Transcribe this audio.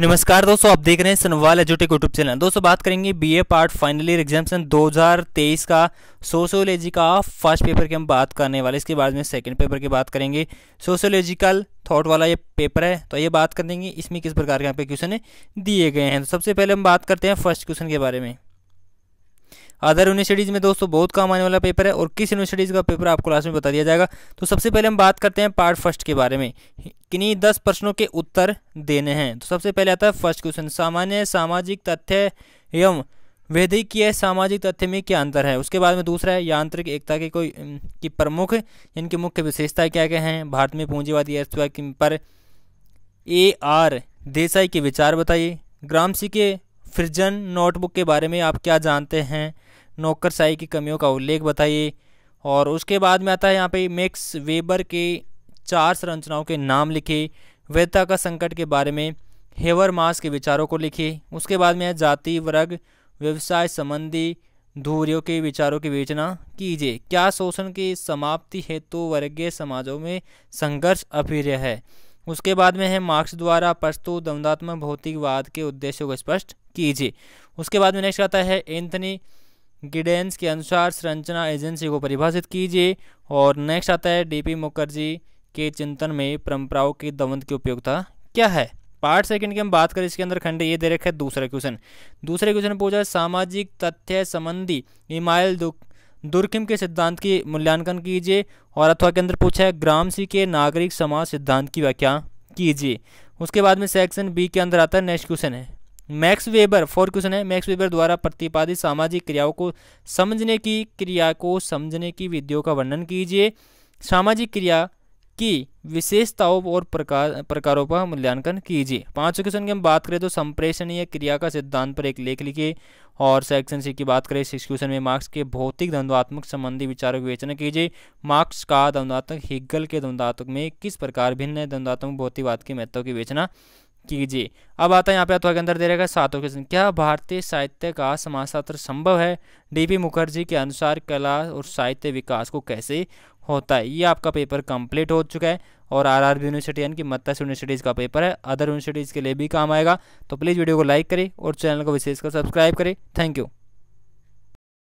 नमस्कार दोस्तों आप देख रहे हैं सनवाल एजुटेक यूट्यूब चैनल दोस्तों बात करेंगे BA part final year examination 2023 का सोशोलॉजी का फर्स्ट पेपर की हम बात करने वाले इसके बाद में सेकंड पेपर की बात करेंगे सोशोलॉजिकल थॉट वाला ये पेपर है तो ये बात कर देंगे इसमें किस प्रकार के यहाँ पे क्वेश्चन दिए गए हैं तो सबसे पहले हम बात करते हैं फर्स्ट क्वेश्चन के बारे में अदर यूनिवर्सिटीज़ में दोस्तों बहुत काम आने वाला पेपर है और किस यूनिवर्सिटीज़ का पेपर आपको लास्ट में बता दिया जाएगा तो सबसे पहले हम बात करते हैं पार्ट फर्स्ट के बारे में किन्हीं दस प्रश्नों के उत्तर देने हैं तो सबसे पहले आता है फर्स्ट क्वेश्चन सामान्य सामाजिक तथ्य एवं वैदिकीय सामाजिक तथ्य में क्या अंतर है उसके बाद में दूसरा है यांत्रिक एकता के कोई की प्रमुख इनकी मुख्य विशेषता क्या क्या हैं भारत में पूंजीवादी अर्थव्यवस्था पर ए आर देसाई के विचार बताइए ग्रामसी के फ्रिजन नोटबुक के बारे में आप क्या जानते हैं नौकरशाही की कमियों का उल्लेख बताइए और उसके बाद में आता है यहाँ पे मैक्स वेबर के चार संरचनाओं के नाम लिखे वैधता का संकट के बारे में हेवर मास के विचारों को लिखिए उसके बाद में जाति वर्ग व्यवसाय संबंधी धूर्यों के विचारों की विवेचना कीजिए क्या शोषण की समाप्ति हेतु तो वर्गीय समाजों में संघर्ष अपीर्य है उसके बाद में है मार्क्स द्वारा प्रस्तुत द्वंदात्मक भौतिकवाद के उद्देश्यों को स्पष्ट कीजिए उसके बाद में नेक्स्ट आता है एंथनी गिडेंस के अनुसार संरचना एजेंसी को परिभाषित कीजिए और नेक्स्ट आता है डीपी मुखर्जी के चिंतन में परंपराओं के दमन की उपयोगिता क्या है पार्ट सेकंड की हम बात करें इसके अंदर खंड ये दे रखा है दूसरा क्वेश्चन दूसरे क्वेश्चन पूछा है सामाजिक तथ्य संबंधी इमाइल दुर्खिम दुर्किम के सिद्धांत की मूल्यांकन कीजिए और अथवा के अंदर पूछा है सी के नागरिक समाज सिद्धांत की व्याख्या कीजिए उसके बाद में सेक्शन बी के अंदर आता है नेक्स्ट क्वेश्चन है मैक्स वेबर फोर क्वेश्चन है मैक्स वेबर द्वारा प्रतिपादित सामाजिक क्रियाओं को समझने की क्रिया को समझने की विधियों का वर्णन कीजिए सामाजिक क्रिया की विशेषताओं और प्रकार प्रकारों पर मूल्यांकन कीजिए पांचवें क्वेश्चन की हम बात करें तो संप्रेषणीय क्रिया का सिद्धांत पर एक लेख लिखिए और सेक्शन सी की बात करें सिक्स क्वेश्चन में मार्क्स के भौतिक द्वंद्वात्मक संबंधी विचारों की विवेचना कीजिए मार्क्स का द्वंद्वात्मक हिग्गल के द्वंद्वात्मक में किस प्रकार भिन्न है द्वंद्वात्मक भौतिकवाद के महत्व की विवेचना कीजिए अब आता है यहाँ पे अथवा के अंदर दे रहेगा सातों क्वेश्चन क्या भारतीय साहित्य का समाजशास्त्र संभव है डीपी मुखर्जी के अनुसार कला और साहित्य विकास को कैसे होता है ये आपका पेपर कंप्लीट हो चुका है और आरआरबी यूनिवर्सिटी यानी कि मत्स्य यूनिवर्सिटीज़ का पेपर है अदर यूनिवर्सिटीज़ के लिए भी काम आएगा तो प्लीज़ वीडियो को लाइक करें और चैनल को विशेषकर सब्सक्राइब करें थैंक यू